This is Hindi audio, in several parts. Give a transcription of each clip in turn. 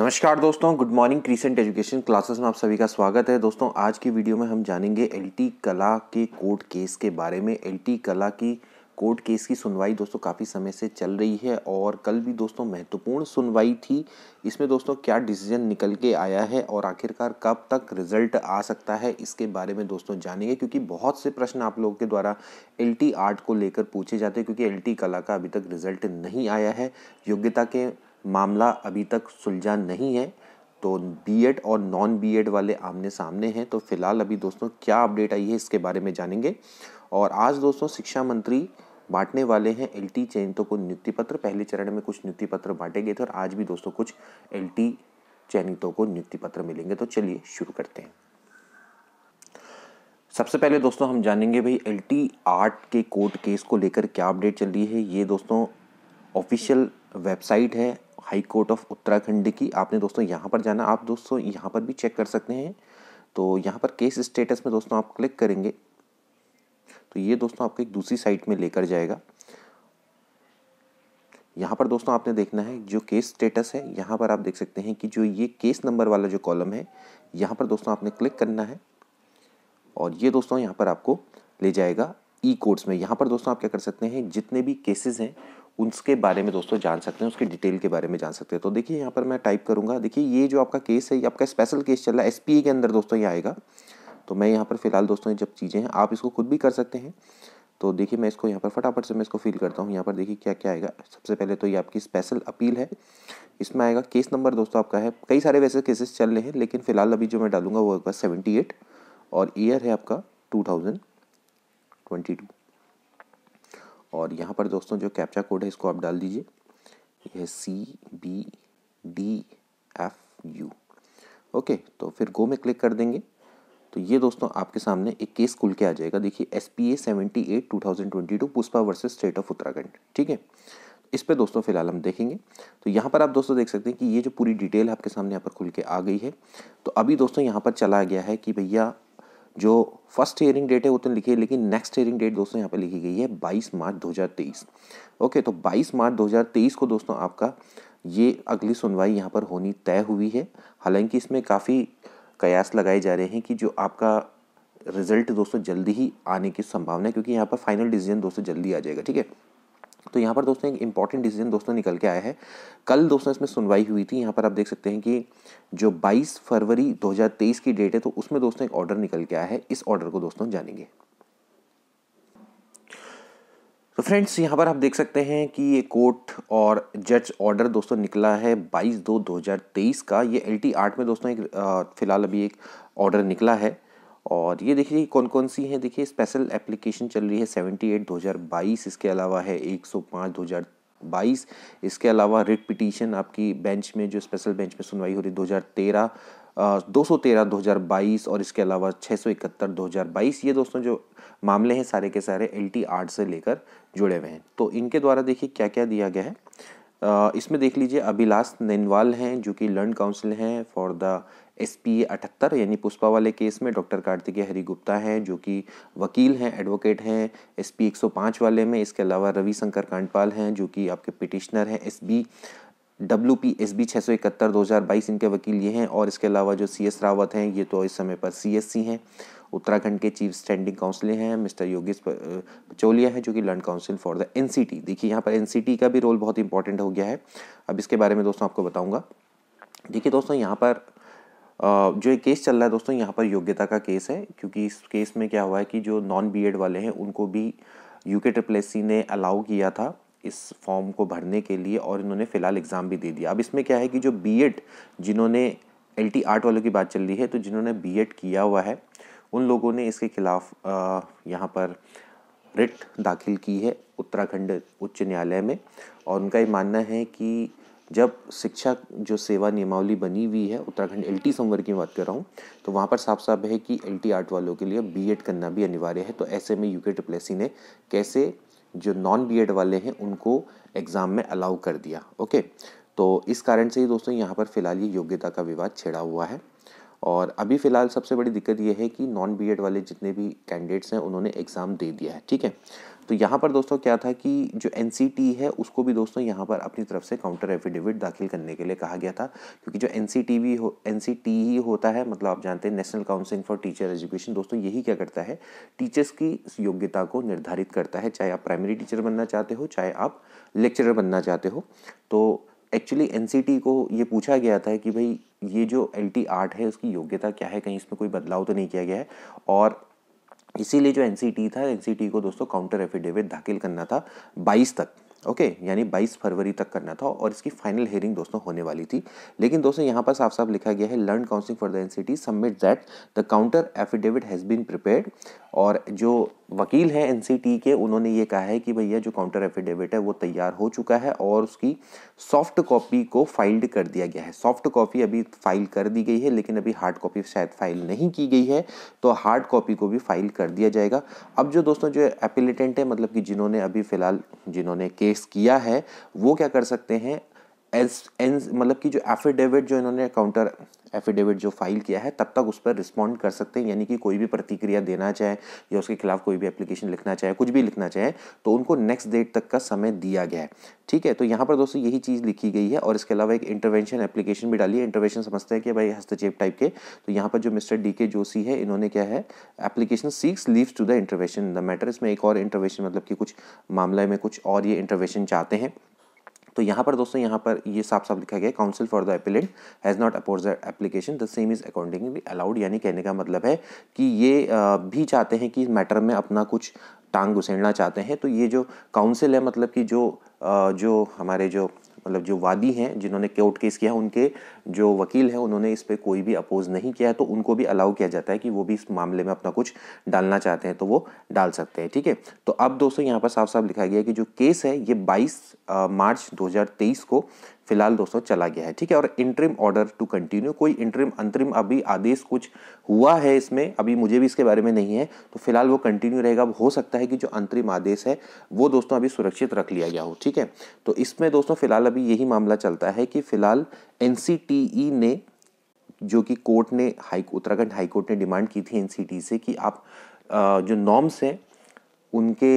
नमस्कार दोस्तों good morning crescent education classes में आप सभी का स्वागत है दोस्तों आज की वीडियो में हम जानेंगे एलटी कला के कोर्ट केस के बारे में एलटी कला की कोर्ट केस की सुनवाई दोस्तों काफ़ी समय से चल रही है और कल भी दोस्तों महत्वपूर्ण सुनवाई थी इसमें दोस्तों क्या डिसीजन निकल के आया है और आखिरकार कब तक रिजल्ट आ सकता है इसके बारे में दोस्तों जानेंगे क्योंकि बहुत से प्रश्न आप लोगों के द्वारा एल आर्ट को लेकर पूछे जाते हैं क्योंकि एल कला का अभी तक रिजल्ट नहीं आया है योग्यता के मामला अभी तक सुलझा नहीं है तो बीएड और नॉन बीएड वाले आमने सामने हैं तो फिलहाल अभी दोस्तों क्या अपडेट आई है इसके बारे में जानेंगे और आज दोस्तों शिक्षा मंत्री बांटने वाले हैं एल टी चयनितों को नियुक्ति पत्र पहले चरण में कुछ नियुक्ति पत्र बांटे गए थे और आज भी दोस्तों कुछ एल टी चयनितों को नियुक्ति पत्र मिलेंगे तो चलिए शुरू करते हैं सबसे पहले दोस्तों हम जानेंगे भाई एल टी आर्ट के कोर्ट केस को लेकर क्या अपडेट चल रही है ये दोस्तों ऑफिशियल वेबसाइट है हाई कोर्ट ऑफ उत्तराखंड की आपने दोस्तों यहाँ पर जाना आप दोस्तों यहाँ पर भी चेक कर सकते हैं तो यहाँ पर केस स्टेटस में दोस्तों आप क्लिक करेंगे तो ये दोस्तों आपको एक दूसरी साइट में लेकर जाएगा यहाँ पर दोस्तों आपने देखना है जो केस स्टेटस है यहाँ पर आप देख सकते हैं कि जो ये केस नंबर वाला जो कॉलम है यहाँ पर दोस्तों आपने क्लिक करना है और ये दोस्तों यहाँ पर आपको ले जाएगा ई कोर्ट्स में यहाँ पर दोस्तों आप क्या कर सकते हैं जितने भी केसेस हैं उसके बारे में दोस्तों जान सकते हैं उसके डिटेल के बारे में जान सकते हैं तो देखिए यहाँ पर मैं टाइप करूँगा देखिए ये जो आपका केस है ये आपका स्पेशल केस चल रहा है एस के अंदर दोस्तों ये आएगा तो मैं यहाँ पर फिलहाल दोस्तों जब चीज़ें हैं आप इसको खुद भी कर सकते हैं तो देखिए मैं इसको यहाँ पर फटाफट से मैं इसको फील करता हूँ यहाँ पर देखिए क्या क्या आएगा सबसे पहले तो ये आपकी स्पेशल अपील है इसमें आएगा केस नंबर दोस्तों आपका है कई सारे वैसे केसेस चल रहे हैं लेकिन फिलहाल अभी जो मैं डालूंगा वो होगा सेवेंटी एट और ईयर है आपका टू थाउजेंड ट्वेंटी टू और यहाँ पर दोस्तों जो कैप्चा कोड है इसको आप डाल दीजिए यह C B D F U okay तो फिर गो में क्लिक कर देंगे तो ये दोस्तों आपके सामने एक केस खुल के आ जाएगा देखिए S P A seventy eight two thousand twenty two Pushpa versus state of Uttarakhand ठीक है इस पे दोस्तों फिलहाल हम देखेंगे तो यहाँ पर आप दोस्तों देख सकते हैं कि ये जो पूरी डिटेल आपके सामने यहाँ पर खुल के आ गई है तो अभी दोस्तों यहाँ पर चला गया है कि भैया जो फर्स्ट हेयरिंग डेट है वो तो लिखी है लेकिन नेक्स्ट हेयरिंग डेट दोस्तों यहाँ पे लिखी गई है 22 मार्च 2023 ओके तो 22 मार्च 2023 को दोस्तों आपका ये अगली सुनवाई यहाँ पर होनी तय हुई है हालांकि इसमें काफ़ी कयास लगाए जा रहे हैं कि जो आपका रिजल्ट दोस्तों जल्दी ही आने की संभावना है क्योंकि यहाँ पर फाइनल डिसीजन दोस्तों जल्दी आ जाएगा ठीक है तो यहाँ पर दोस्तों एक इम्पॉर्टेंट डिसीजन दोस्तों निकल के आया है कल दोस्तों इसमें सुनवाई हुई थी यहाँ पर आप देख सकते हैं कि जो 22 फरवरी 2023 की डेट है तो उसमें दोस्तों एक ऑर्डर निकल के आया है इस ऑर्डर को दोस्तों जानेंगे तो फ्रेंड्स यहाँ पर आप देख सकते हैं कि ये कोर्ट और जज ऑर्डर दोस्तों निकला है 22 दो 2023 का ये एल टी आर्ट में दोस्तों एक फ़िलहाल अभी एक ऑर्डर निकला है और ये देखिए कौन कौन सी हैं देखिए स्पेशल एप्लीकेशन चल रही है सेवेंटी एट दो हज़ार बाईस इसके अलावा है एक सौ पाँच दो हज़ार बाईस इसके अलावा रिट पिटीशन आपकी बेंच में जो स्पेशल बेंच में सुनवाई हो रही है दो हज़ार तेरह दो सौ तेरह दो हज़ार बाईस और इसके अलावा छः सौ इकहत्तर दो हज़ार बाईस ये दोस्तों जो मामले हैं सारे के सारे एल टी आर्ट से लेकर जुड़े हुए हैं तो इनके द्वारा देखिए क्या क्या दिया गया है इसमें देख लीजिए अभिलाष नैनवाल हैं जो कि लर्न काउंसिल हैं फॉर द एस पी अठहत्तर यानी पुष्पा वाले केस में डॉक्टर कार्तिकेय हरि गुप्ता हैं जो कि वकील हैं एडवोकेट हैं एस पी एक सौ पाँच वाले में इसके अलावा रविशंकर कांडपाल हैं जो कि आपके पिटिशनर हैं S B W P S B छः सौ इकहत्तर दो हज़ार बाईस इनके वकील ये हैं और इसके अलावा जो सी एस रावत हैं ये तो इस समय पर सी एस सी हैं उत्तराखंड के चीफ स्टैंडिंग काउंसिल हैं मिस्टर योगेश पचोलिया हैं जो कि learned counsel for the N देखिए यहाँ पर एन का भी रोल बहुत इंपॉर्टेंट हो गया है अब इसके बारे में दोस्तों आपको बताऊँगा देखिए दोस्तों यहाँ पर जो एक केस चल रहा है दोस्तों यहाँ पर योग्यता का केस है क्योंकि इस केस में क्या हुआ है कि जो नॉन बीएड वाले हैं उनको भी यू ट्रिपल एस ने अलाउ किया था इस फॉर्म को भरने के लिए और इन्होंने फ़िलहाल एग्ज़ाम भी दे दिया अब इसमें क्या है कि जो बीएड जिन्होंने एल टी आर्ट वालों की बात चल रही है तो जिन्होंने बी किया हुआ है उन लोगों ने इसके खिलाफ यहाँ पर रिट दाखिल की है उत्तराखंड उच्च न्यायालय में और उनका ये मानना है कि जब शिक्षा जो सेवा नियमावली बनी हुई है उत्तराखंड एल टी संवर्ग की बात कर रहा हूँ तो वहाँ पर साफ साफ है कि एल टी आर्ट वालों के लिए बी एड करना भी अनिवार्य है तो ऐसे में यू के ट्रिप्लेसी ने कैसे जो नॉन बी एड वाले हैं उनको एग्ज़ाम में अलाउ कर दिया ओके तो इस कारण से ही दोस्तों यहाँ पर फिलहाल ये योग्यता का विवाद छेड़ा हुआ है और अभी फ़िलहाल सबसे बड़ी दिक्कत ये है कि नॉन बी वाले जितने भी कैंडिडेट्स हैं उन्होंने एग्ज़ाम दे दिया है ठीक है तो यहाँ पर दोस्तों क्या था कि जो एन है उसको भी दोस्तों यहाँ पर अपनी तरफ से काउंटर एफिडेविट दाखिल करने के लिए कहा गया था क्योंकि जो एन भी हो एन ही होता है मतलब आप जानते हैं national council for teacher education दोस्तों यही क्या करता है टीचर्स की योग्यता को निर्धारित करता है चाहे आप प्राइमरी टीचर बनना चाहते हो चाहे आप लेक्चरर बनना चाहते हो तो एक्चुअली एन को ये पूछा गया था कि भाई ये जो एल टी आर्ट है उसकी योग्यता क्या है कहीं इसमें कोई बदलाव तो नहीं किया गया है और इसीलिए जो एन था एन को दोस्तों काउंटर एफिडेविट दाखिल करना था बाईस तक ओके okay, यानी 22 फरवरी तक करना था और इसकी फाइनल हेयरिंग दोस्तों होने वाली थी लेकिन दोस्तों यहाँ पर साफ साफ लिखा गया है learned counsel for the N C T submit that the counter affidavit has been prepared और जो वकील हैं एन के उन्होंने ये कहा है कि भैया जो काउंटर एफिडेविट है वो तैयार हो चुका है और उसकी सॉफ्ट कॉपी को फाइल्ड कर दिया गया है सॉफ्ट कॉपी अभी फाइल कर दी गई है लेकिन अभी हार्ड कॉपी शायद फाइल नहीं की गई है तो हार्ड कॉपी को भी फाइल कर दिया जाएगा अब जो दोस्तों जो एपिलिटेंट है मतलब कि जिन्होंने अभी फ़िलहाल जिन्होंने केस किया है वो क्या कर सकते हैं एज एन मतलब कि जो एफिडेविट जो इन्होंने काउंटर एफिडेविट जो फाइल किया है तब तक उस पर रिस्पॉन्ड कर सकते हैं यानी कि कोई भी प्रतिक्रिया देना चाहे या उसके खिलाफ कोई भी एप्लीकेशन लिखना चाहे कुछ भी लिखना चाहे तो उनको नेक्स्ट डेट तक का समय दिया गया है ठीक है तो यहाँ पर दोस्तों यही चीज़ लिखी गई है और इसके अलावा एक इंटरवेंशन एप्लीकेशन भी डाली है इंटरवेंशन समझते हैं कि भाई हस्तक्षेप टाइप के तो यहाँ पर जो मिस्टर डी के जोशी है इन्होंने क्या है application seeks leaves to the intervention the matter इसमें एक और इंटरवेंशन मतलब कि कुछ मामले में कुछ और ये इंटरवेंशन चाहते हैं तो यहाँ पर दोस्तों यहाँ पर ये साफ साफ लिखा गया counsel for the appellant has not oppose the application the same is accordingly allowed यानी कहने का मतलब है कि ये भी चाहते हैं कि इस मैटर में अपना कुछ टांग घुसेड़ना चाहते हैं तो ये जो काउंसिल है मतलब कि जो जो हमारे जो मतलब जो वादी हैं जिन्होंने कोर्ट केस किया है उनके जो वकील हैं उन्होंने इस पर कोई भी अपोज़ नहीं किया है तो उनको भी अलाउ किया जाता है कि वो भी इस मामले में अपना कुछ डालना चाहते हैं तो वो डाल सकते हैं ठीक है थीके? तो अब दोस्तों यहाँ पर साफ साफ लिखा गया है कि जो केस है ये बाईस मार्च दो को फिलहाल दोस्तों चला गया है ठीक है और इंटरिम ऑर्डर टू कंटिन्यू कोई इंटरिम अंतरिम अभी आदेश कुछ हुआ है इसमें अभी मुझे भी इसके बारे में नहीं है तो फिलहाल वो कंटिन्यू रहेगा हो सकता है कि जो अंतरिम आदेश है वो दोस्तों अभी सुरक्षित रख लिया गया हो ठीक है तो इसमें दोस्तों फिलहाल अभी यही मामला चलता है कि फिलहाल एन e ने जो कि कोर्ट ने हाई उत्तराखंड हाईकोर्ट ने डिमांड की थी एन e से कि आप जो नॉर्म्स हैं उनके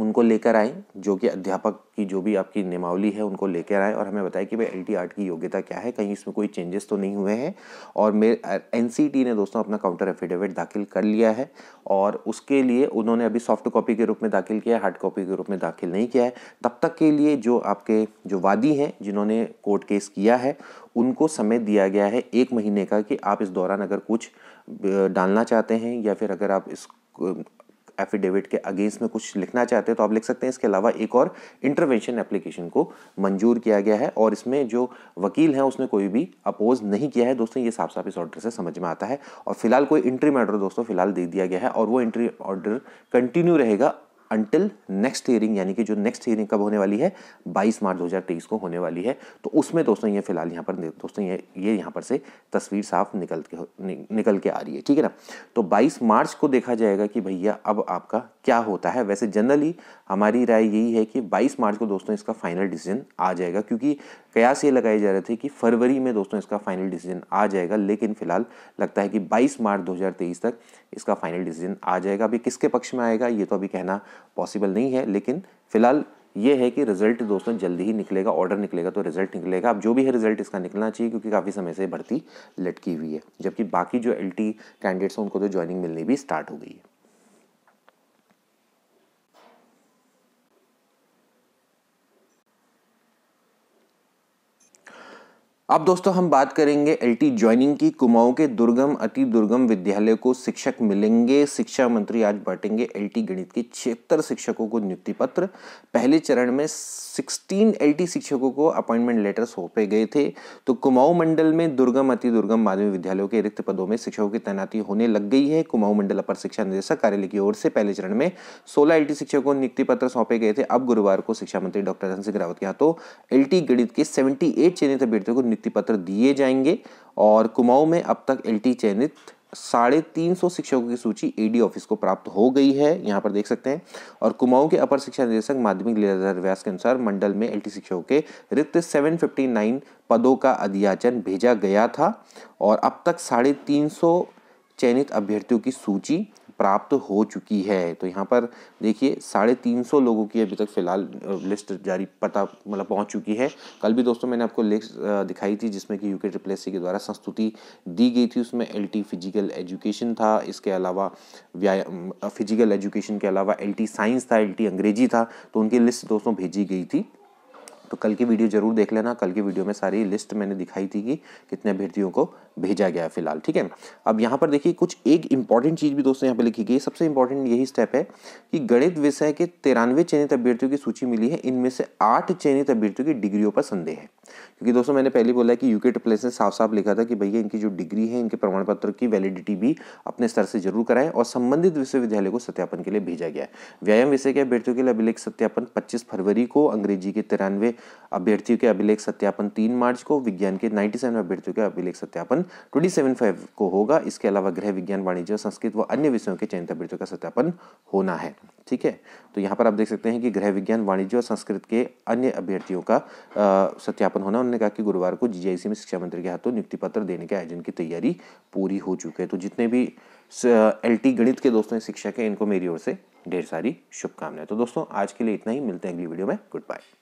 उनको लेकर आए जो कि अध्यापक की जो भी आपकी नियमावली है उनको लेकर आए और हमें बताया कि भाई एल टी आर्ट की योग्यता क्या है कहीं इसमें कोई चेंजेस तो नहीं हुए हैं और मेरे एन सी टी ने दोस्तों अपना काउंटर एफिडेविट दाखिल कर लिया है और उसके लिए उन्होंने अभी सॉफ्ट कॉपी के रूप में दाखिल किया है हार्ड कॉपी के रूप में दाखिल नहीं किया है तब तक के लिए जो आपके जो वादी हैं जिन्होंने कोर्ट केस किया है उनको समय दिया गया है एक महीने का कि आप इस दौरान अगर कुछ डालना चाहते हैं या फिर अगर आप इस एफिडेविट के अगेंस्ट में कुछ लिखना चाहते हैं तो आप लिख सकते हैं इसके अलावा एक और इंटरवेंशन एप्लीकेशन को मंजूर किया गया है और इसमें जो वकील हैं उसने कोई भी अपोज नहीं किया है दोस्तों ये साफ साफ इस ऑर्डर से समझ में आता है और फिलहाल कोई इंट्री ऑर्डर दोस्तों फिलहाल दे दिया गया है और वो इंट्री ऑर्डर कंटिन्यू रहेगा अंटिल नेक्स्ट हियरिंग यानी कि जो नेक्स्ट हेयरिंग कब होने वाली है 22 मार्च 2023 को होने वाली है तो उसमें दोस्तों ये फिलहाल यहाँ पर दोस्तों ये ये यहाँ पर से तस्वीर साफ निकल के नि, निकल के आ रही है ठीक है ना तो 22 मार्च को देखा जाएगा कि भैया अब आपका क्या होता है वैसे जनरली हमारी राय यही है कि 22 मार्च को दोस्तों इसका फाइनल डिसीजन आ जाएगा क्योंकि कयास ये लगाए जा रहे थे कि फरवरी में दोस्तों इसका फाइनल डिसीजन आ जाएगा लेकिन फिलहाल लगता है कि 22 मार्च 2023 तक इसका फाइनल डिसीजन आ जाएगा अभी किसके पक्ष में आएगा ये तो अभी कहना पॉसिबल नहीं है लेकिन फिलहाल ये है कि रिजल्ट दोस्तों जल्दी ही निकलेगा ऑर्डर निकलेगा तो रिजल्ट निकलेगा अब जो भी है रिजल्ट इसका निकलना चाहिए क्योंकि काफ़ी समय से भर्ती लटकी हुई है जबकि बाकी जो एल कैंडिडेट्स हैं उनको तो ज्वाइनिंग मिलनी भी स्टार्ट हो गई है अब दोस्तों हम बात करेंगे एलटी ज्वाइनिंग की कुमाऊं के दुर्गम अति दुर्गम विद्यालय को शिक्षक मिलेंगे शिक्षा मंत्री आज बांटेंगे एलटी गणित के छिहत्तर शिक्षकों को नियुक्ति पत्र पहले चरण में 16 एलटी शिक्षकों को अपॉइंटमेंट लेटर सौंपे गए थे तो कुमाऊं मंडल में दुर्गम अति दुर्गम माध्यमिक विद्यालयों के रिक्त पदों में शिक्षकों की तैनाती होने लग गई है कुमाऊं मंडल अपर शिक्षा निदेशक कार्यालय की ओर से पहले चरण में सोलह एल शिक्षकों को नियुक्ति पत्र सौंपे गए थे अब गुरुवार को शिक्षा मंत्री डॉक्टर धन सिंह रावत के हाथों एल गणित के सेवेंटी चयनित अभ्यर्थियों को नियुक्ति पत्र दिए जाएंगे और कुमाऊं में अब तक एलटी चयनित साढ़े तीन सौ शिक्षकों की सूची एडी ऑफिस को प्राप्त हो गई है यहाँ पर देख सकते हैं और कुमाऊं के अपर शिक्षा निदेशक माध्यमिक व्यास के अनुसार मंडल में एलटी शिक्षकों के रिक्त सेवन फिफ्टी नाइन पदों का अधियाचन भेजा गया था और अब तक साढ़े तीन सौ चयनित अभ्यर्थियों की सूची प्राप्त हो चुकी है तो यहाँ पर देखिए साढ़े तीन सौ लोगों की अभी तक फ़िलहाल लिस्ट जारी पता मतलब पहुँच चुकी है कल भी दोस्तों मैंने आपको लिस्ट दिखाई थी जिसमें कि यूके ट्रिपल के द्वारा संस्तुति दी गई थी उसमें एल फिजिकल एजुकेशन था इसके अलावा व्यायाम फिजिकल एजुकेशन के अलावा एल साइंस था एल अंग्रेजी था तो उनकी लिस्ट दोस्तों भेजी गई थी तो कल की वीडियो ज़रूर देख लेना कल की वीडियो में सारी लिस्ट मैंने दिखाई थी कि कितने अभ्यर्थियों को भेजा गया है फिलहाल ठीक है अब यहाँ पर देखिए कुछ एक इंपॉर्टेंट चीज़ भी दोस्तों यहाँ पर लिखी गई सबसे इंपॉर्टेंट यही स्टेप है कि गणित विषय के तिरानवे चयनित अभ्यर्थियों की सूची मिली है इनमें से आठ चयनित अभ्यर्थियों की डिग्रियों पर संदेह है क्योंकि दोस्तों मैंने पहले बोला है कि यूके ट्रिपलेस ने साफ साफ लिखा था कि भैया इनकी जो डिग्री है इनके प्रमाण पत्र की वैलिडिटी भी अपने स्तर से जरूर कराएं और संबंधित विश्वविद्यालय को सत्यापन के लिए भेजा गया है व्यायाम विषय के अभ्यर्थियों के लिए अभिलेख सत्यापन पच्चीस फरवरी को अंग्रेजी के तिरानवे अभ्यर्थियों के अभिलेख सत्यापन तीन मार्च को विज्ञान के नाइन्टी सेवन अभ्यर्थियों के अभिलेख सत्यापन ट्वेंटी सेवन फाइव को होगा इसके अलावा गृह विज्ञान वाणिज्य संस्कृत व अन्य विषयों के चयनित अभ्यर्थियों का सत्यापन होना है ठीक है तो यहाँ पर आप देख सकते हैं कि गृह विज्ञान वाणिज्य और संस्कृत के अन्य अभ्यर्थियों का सत्यापन होना उन्होंने कहा कि गुरुवार को जी में शिक्षा मंत्री के हाथों नियुक्ति पत्र देने के आयोजन की तैयारी पूरी हो चुकी है तो जितने भी एल गणित के दोस्तों शिक्षक हैं इनको मेरी ओर से ढेर सारी शुभकामनाएं तो दोस्तों आज के लिए इतना ही मिलते हैं अगली वीडियो में गुड बाय